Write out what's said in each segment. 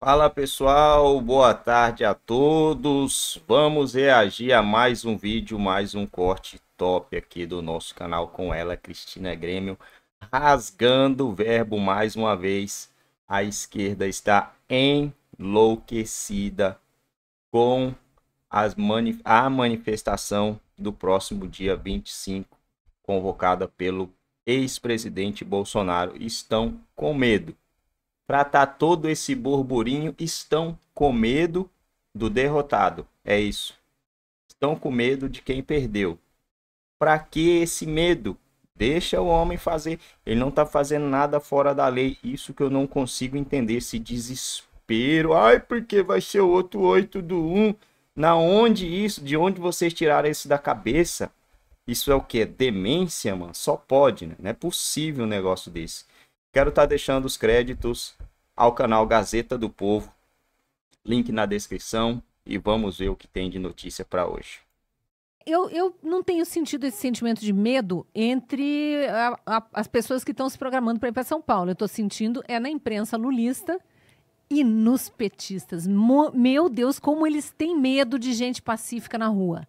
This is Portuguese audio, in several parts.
Fala pessoal, boa tarde a todos. Vamos reagir a mais um vídeo, mais um corte top aqui do nosso canal com ela, Cristina Grêmio, rasgando o verbo mais uma vez. A esquerda está enlouquecida com mani a manifestação do próximo dia 25, convocada pelo ex-presidente Bolsonaro. Estão com medo para estar tá todo esse burburinho estão com medo do derrotado. É isso. Estão com medo de quem perdeu. Para que esse medo? Deixa o homem fazer. Ele não está fazendo nada fora da lei. Isso que eu não consigo entender. Esse desespero. Ai, porque vai ser o outro 8 do 1. Na onde isso? De onde vocês tiraram isso da cabeça? Isso é o que? Demência, mano? Só pode, né? Não é possível um negócio desse. Quero estar tá deixando os créditos ao canal Gazeta do Povo. Link na descrição e vamos ver o que tem de notícia para hoje. Eu, eu não tenho sentido esse sentimento de medo entre a, a, as pessoas que estão se programando para ir para São Paulo. Eu estou sentindo é na imprensa lulista e nos petistas. Mo, meu Deus, como eles têm medo de gente pacífica na rua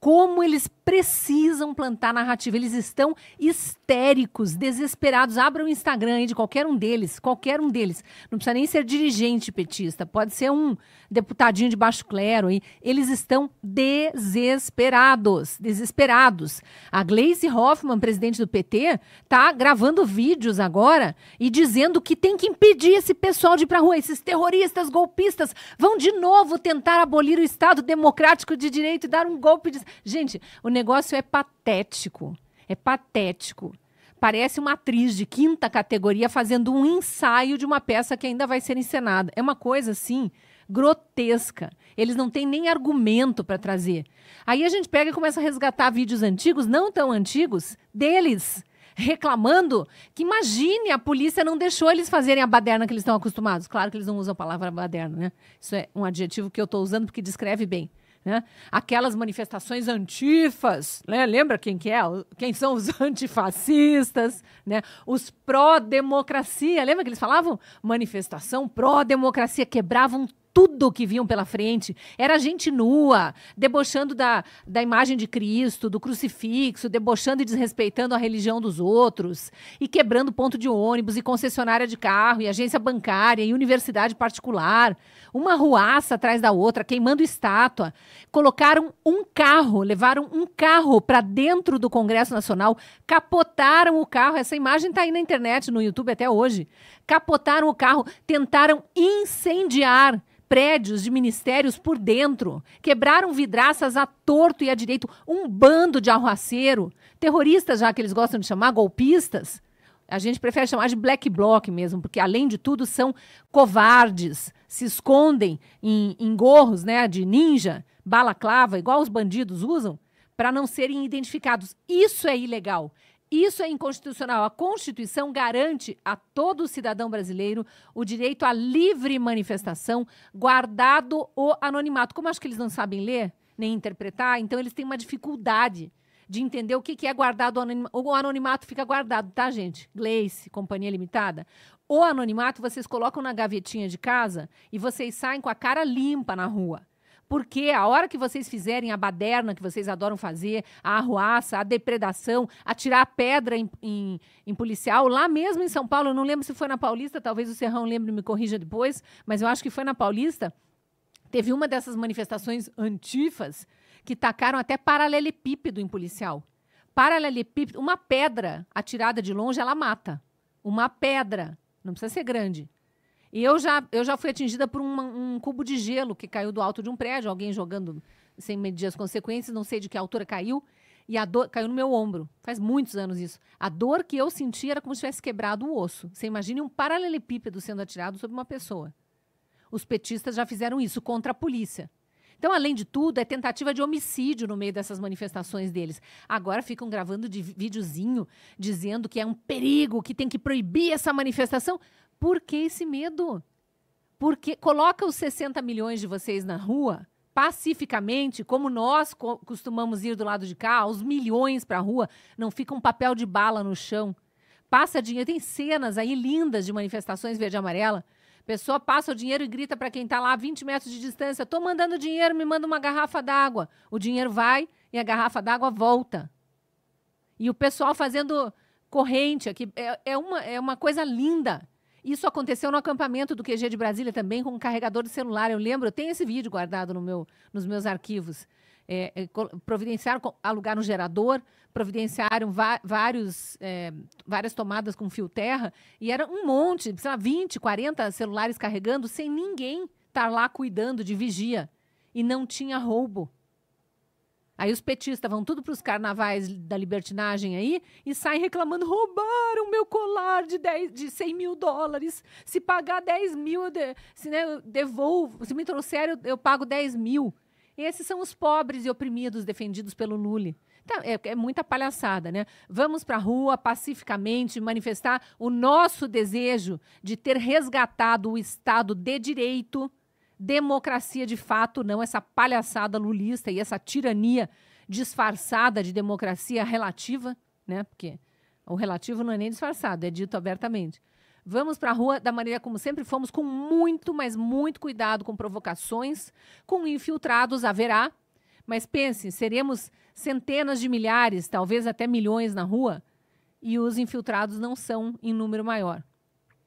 como eles precisam plantar narrativa. Eles estão histéricos, desesperados. Abra o Instagram aí de qualquer um deles, qualquer um deles. Não precisa nem ser dirigente petista, pode ser um deputadinho de baixo clero aí. Eles estão desesperados, desesperados. A Gleisi Hoffmann, presidente do PT, tá gravando vídeos agora e dizendo que tem que impedir esse pessoal de ir pra rua. Esses terroristas, golpistas, vão de novo tentar abolir o Estado democrático de direito e dar um golpe de Gente, o negócio é patético. É patético. Parece uma atriz de quinta categoria fazendo um ensaio de uma peça que ainda vai ser encenada. É uma coisa assim grotesca. Eles não têm nem argumento para trazer. Aí a gente pega e começa a resgatar vídeos antigos, não tão antigos, deles reclamando que imagine a polícia não deixou eles fazerem a baderna que eles estão acostumados. Claro que eles não usam a palavra baderna, né? Isso é um adjetivo que eu estou usando porque descreve bem. Né? Aquelas manifestações antifas, né? lembra quem que é? Quem são os antifascistas, né? os pró-democracia, lembra que eles falavam? Manifestação pró-democracia, quebravam tudo que vinham pela frente. Era gente nua, debochando da, da imagem de Cristo, do crucifixo, debochando e desrespeitando a religião dos outros, e quebrando ponto de ônibus, e concessionária de carro, e agência bancária, e universidade particular. Uma ruaça atrás da outra, queimando estátua. Colocaram um carro, levaram um carro para dentro do Congresso Nacional, capotaram o carro. Essa imagem está aí na internet, no YouTube até hoje capotaram o carro, tentaram incendiar prédios de ministérios por dentro, quebraram vidraças a torto e a direito, um bando de arruaceiro, terroristas já que eles gostam de chamar, golpistas. A gente prefere chamar de black bloc mesmo, porque além de tudo são covardes, se escondem em, em gorros, né, de ninja, balaclava, igual os bandidos usam, para não serem identificados. Isso é ilegal. Isso é inconstitucional. A Constituição garante a todo cidadão brasileiro o direito à livre manifestação, guardado o anonimato. Como acho que eles não sabem ler nem interpretar, então eles têm uma dificuldade de entender o que, é guardado. O anonimato fica guardado, tá, gente? Gleice, Companhia Limitada. O anonimato vocês colocam na gavetinha de casa e vocês saem com a cara limpa na rua. Porque a hora que vocês fizerem a baderna que vocês adoram fazer, a arruaça, a depredação, atirar pedra em, em, em policial, lá mesmo em São Paulo, eu não lembro se foi na Paulista, talvez o Serrão lembre, me corrija depois, mas eu acho que foi na Paulista. Teve uma dessas manifestações antifas que tacaram até paralelepípedo em policial. Paralelepípedo, uma pedra atirada de longe, ela mata. Uma pedra, não precisa ser grande, e eu já, eu já fui atingida por uma, um cubo de gelo que caiu do alto de um prédio, alguém jogando sem medir as consequências, não sei de que altura caiu, e a dor caiu no meu ombro. Faz muitos anos isso. A dor que eu senti era como se tivesse quebrado o osso. Você imagine um paralelepípedo sendo atirado sobre uma pessoa. Os petistas já fizeram isso contra a polícia. Então, além de tudo, é tentativa de homicídio no meio dessas manifestações deles. Agora ficam gravando de videozinho dizendo que é um perigo, que tem que proibir essa manifestação. Por que esse medo? Porque coloca os 60 milhões de vocês na rua, pacificamente, como nós co costumamos ir do lado de cá, os milhões para a rua, não fica um papel de bala no chão. Passa dinheiro, tem cenas aí lindas de manifestações verde e amarela. Pessoa passa o dinheiro e grita para quem está lá a 20 metros de distância: estou mandando dinheiro, me manda uma garrafa d'água. O dinheiro vai e a garrafa d'água volta. E o pessoal fazendo corrente aqui. É, é, uma, é uma coisa linda. Isso aconteceu no acampamento do QG de Brasília também com um carregador de celular. Eu lembro, eu tenho esse vídeo guardado no meu, nos meus arquivos. É, é providenciaram, alugar um gerador, providenciaram vários, é, várias tomadas com fio terra, e era um monte, sei lá, 20, 40 celulares carregando, sem ninguém estar tá lá cuidando de vigia. E não tinha roubo. Aí os petistas vão tudo para os carnavais da libertinagem aí e saem reclamando: roubaram meu colar de, 10, de 100 mil dólares. Se pagar 10 mil, eu de, se né, eu devolvo. Se me trouxer, eu, eu, pago 10 mil. Esses são os pobres e oprimidos defendidos pelo Lully. Então, é, é muita palhaçada, né? Vamos para a rua pacificamente manifestar o nosso desejo de ter resgatado o Estado de Direito democracia de fato, não essa palhaçada lulista e essa tirania disfarçada de democracia relativa, né? Porque o relativo não é nem disfarçado, é dito abertamente. Vamos para a rua da maneira como sempre fomos, com muito, mas muito cuidado com provocações, com infiltrados haverá. Mas pense, seremos centenas de milhares, talvez até milhões na rua, e os infiltrados não são em número maior.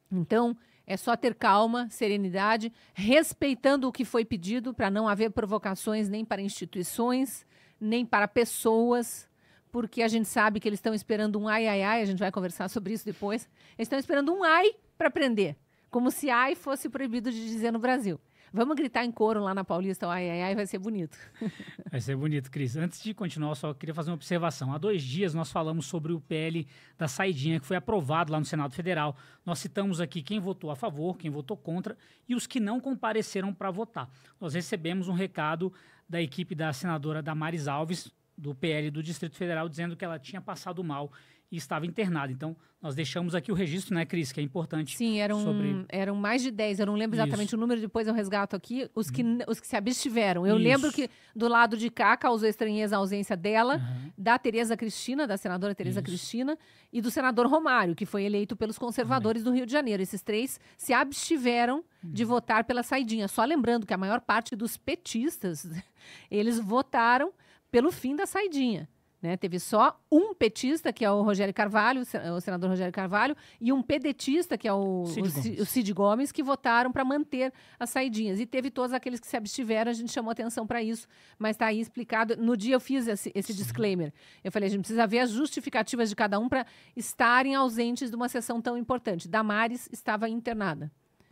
Então, é só ter calma, serenidade, respeitando o que foi pedido para não haver provocações nem para instituições, nem para pessoas, porque a gente sabe que eles estão esperando um ai, ai, ai, a gente vai conversar sobre isso depois. Eles estão esperando um ai para prender, como se ai fosse proibido de dizer no Brasil. Vamos gritar em coro lá na Paulista, ai, ai, ai, vai ser bonito. Vai ser bonito, Cris. Antes de continuar, eu só queria fazer uma observação. Há dois dias nós falamos sobre o PL da saidinha que foi aprovado lá no Senado Federal. Nós citamos aqui quem votou a favor, quem votou contra e os que não compareceram para votar. Nós recebemos um recado da equipe da senadora Damares Alves, do PL do Distrito Federal dizendo que ela tinha passado mal e estava internada. Então, nós deixamos aqui o registro, né, Cris, que é importante. Sim, eram, sobre... eram mais de 10, eu não lembro exatamente Isso. o número, depois eu resgato aqui, os que, uhum. os que se abstiveram. Eu Isso. lembro que do lado de cá causou estranheza a ausência dela, uhum. da Tereza Cristina, da senadora Tereza Cristina, e do senador Romário, que foi eleito pelos conservadores do Rio de Janeiro. Esses três se abstiveram uhum. de votar pela saidinha. Só lembrando que a maior parte dos petistas, eles votaram pelo fim da saidinha. Né? Teve só um petista, que é o Rogério Carvalho, o senador Rogério Carvalho, e um pedetista, que é o Cid, o, Gomes. Gomes, que votaram para manter as saidinhas. E teve todos aqueles que se abstiveram, a gente chamou atenção para isso, mas está aí explicado. No dia eu fiz esse, esse disclaimer. Eu falei, a gente precisa ver as justificativas de cada um para estarem ausentes de uma sessão tão importante. Damares estava internada.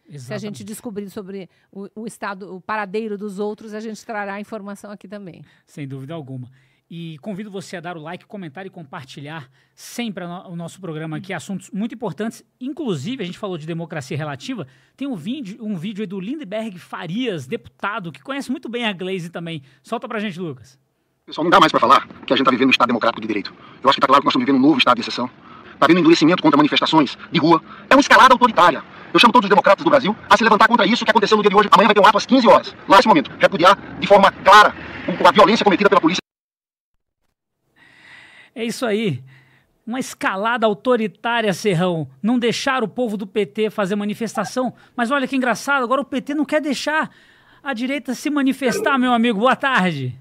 Exatamente. Se a gente descobrir sobre o, o, estado, o paradeiro dos outros, a gente trará informação aqui também. Sem dúvida alguma. E convido você a dar o like, comentar e compartilhar sempre o nosso programa aqui, assuntos muito importantes. Inclusive, a gente falou de democracia relativa, tem um vídeo, um vídeo aí do Lindbergh Farias, deputado, que conhece muito bem a Glaze também. Solta pra gente, Lucas. Pessoal, não dá mais para falar que a gente tá vivendo um Estado democrático de direito. Eu acho que tá claro que nós estamos vivendo um novo Estado de exceção. Tá vendo endurecimento contra manifestações de rua. É uma escalada autoritária. Eu chamo todos os democratas do Brasil a se levantar contra isso que aconteceu no dia de hoje. Amanhã vai ter um ato às 15 horas. Lá nesse momento, repudiar de forma clara a violência cometida pela polícia. É isso aí. Uma escalada autoritária, Serrão. Não deixar o povo do PT fazer manifestação. Mas olha que engraçado, agora o PT não quer deixar a direita se manifestar, meu amigo. Boa tarde.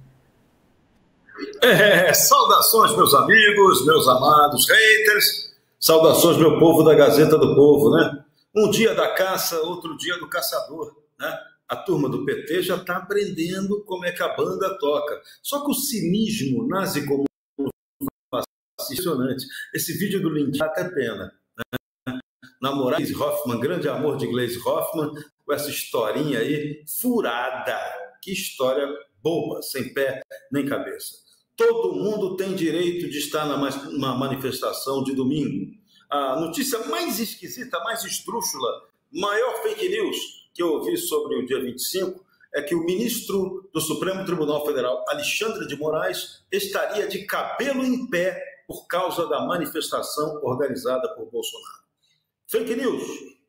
É, saudações, meus amigos, meus amados haters. Saudações, meu povo da Gazeta do Povo, né? Um dia da caça, outro dia do caçador, né? A turma do PT já está aprendendo como é que a banda toca. Só que o cinismo nazi como impressionante. Esse vídeo do Lindy dá até pena. Né? Namorar Hoffman, grande amor de Glaze Hoffman, com essa historinha aí furada. Que história boba, sem pé nem cabeça. Todo mundo tem direito de estar na manifestação de domingo a notícia mais esquisita, mais estrúxula, maior fake news que eu ouvi sobre o dia 25 é que o ministro do Supremo Tribunal Federal, Alexandre de Moraes, estaria de cabelo em pé por causa da manifestação organizada por Bolsonaro. Fake news,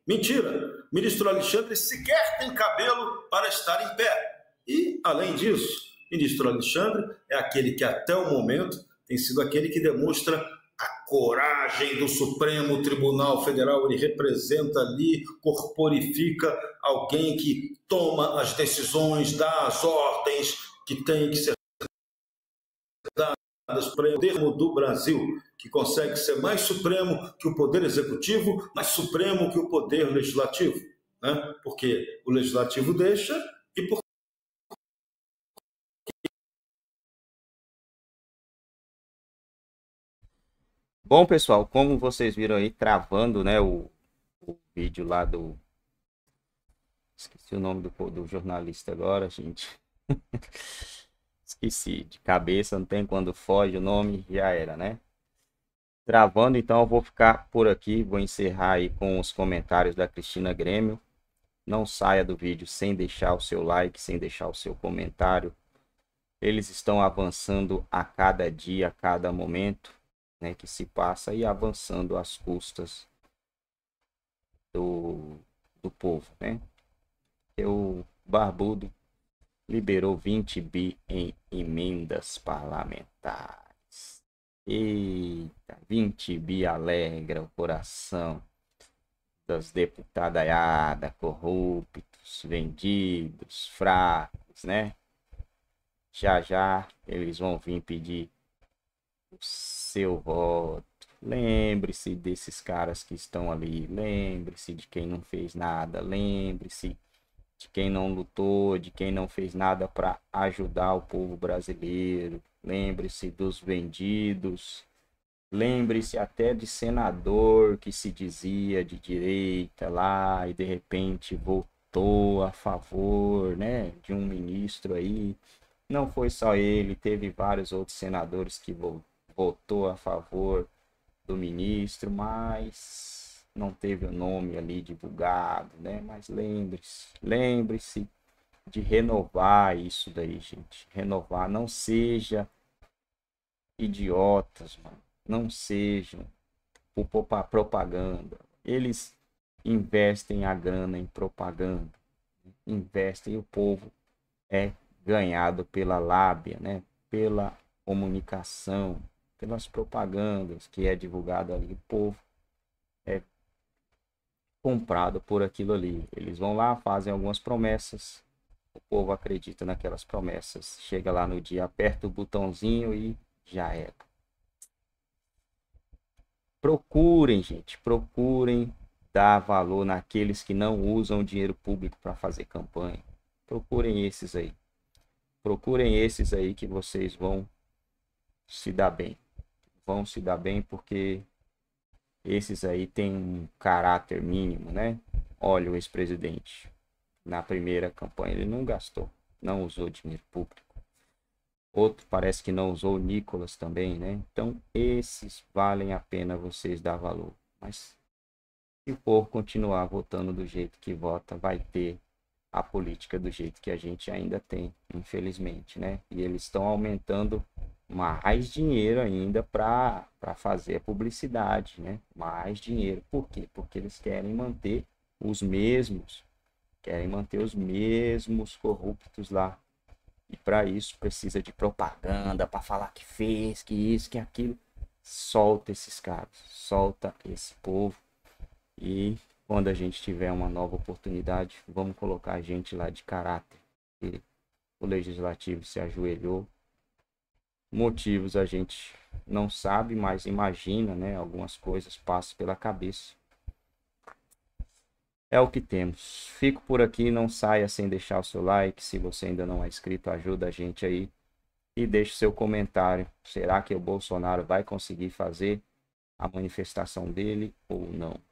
mentira. O ministro Alexandre sequer tem cabelo para estar em pé. E, além disso, ministro Alexandre é aquele que até o momento tem sido aquele que demonstra a coragem do Supremo Tribunal Federal, ele representa ali, corporifica alguém que toma as decisões, dá as ordens que tem que ser dadas para o poder do Brasil, que consegue ser mais supremo que o poder executivo, mais supremo que o poder legislativo, né? Porque o legislativo deixa e porque Bom, pessoal, como vocês viram aí, travando, né, o, o vídeo lá do... Esqueci o nome do, do jornalista agora, gente. Esqueci, de cabeça, não tem quando foge o nome, já era, né? Travando, então eu vou ficar por aqui, vou encerrar aí com os comentários da Cristina Grêmio. Não saia do vídeo sem deixar o seu like, sem deixar o seu comentário. Eles estão avançando a cada dia, a cada momento né, que se passa e avançando às custas do, do povo, né? O barbudo liberou 20 bi em emendas parlamentares. Eita, 20 bi alegra o coração das deputadaiadas corruptos, vendidos, fracos, né? Já já eles vão vir pedir os seu voto. Lembre-se desses caras que estão ali. Lembre-se de quem não fez nada. Lembre-se de quem não lutou, de quem não fez nada para ajudar o povo brasileiro. Lembre-se dos vendidos. Lembre-se até de senador que se dizia de direita lá e de repente votou a favor, né, de um ministro aí. Não foi só ele, teve vários outros senadores que votaram votou a favor do ministro, mas não teve o nome ali divulgado, né? Mas lembre-se, lembre-se de renovar isso daí, gente. Renovar, não seja idiotas, mano. Não sejam propaganda. Eles investem a grana em propaganda. Investem o povo é ganhado pela lábia, né? Pela comunicação, pelas propagandas que é divulgado ali, o povo é comprado por aquilo ali. Eles vão lá, fazem algumas promessas, o povo acredita naquelas promessas, chega lá no dia, aperta o botãozinho e já era. Procurem, gente, procurem dar valor naqueles que não usam dinheiro público para fazer campanha. Procurem esses aí. Procurem esses aí que vocês vão se dar bem vão se dar bem porque esses aí têm um caráter mínimo, né? Olha o ex-presidente. Na primeira campanha ele não gastou, não usou dinheiro público. Outro parece que não usou o Nicolas também, né? Então esses valem a pena vocês dar valor. Mas se for continuar votando do jeito que vota, vai ter a política do jeito que a gente ainda tem, infelizmente, né? E eles estão aumentando mais dinheiro ainda para fazer publicidade, né? Mais dinheiro. Por quê? Porque eles querem manter os mesmos, querem manter os mesmos corruptos lá. E para isso precisa de propaganda, para falar que fez, que isso, que aquilo. Solta esses caras, solta esse povo. E quando a gente tiver uma nova oportunidade, vamos colocar a gente lá de caráter. E o legislativo se ajoelhou motivos a gente não sabe, mas imagina, né? Algumas coisas passam pela cabeça. É o que temos. Fico por aqui, não saia sem deixar o seu like. Se você ainda não é inscrito, ajuda a gente aí e deixe seu comentário. Será que o Bolsonaro vai conseguir fazer a manifestação dele ou não?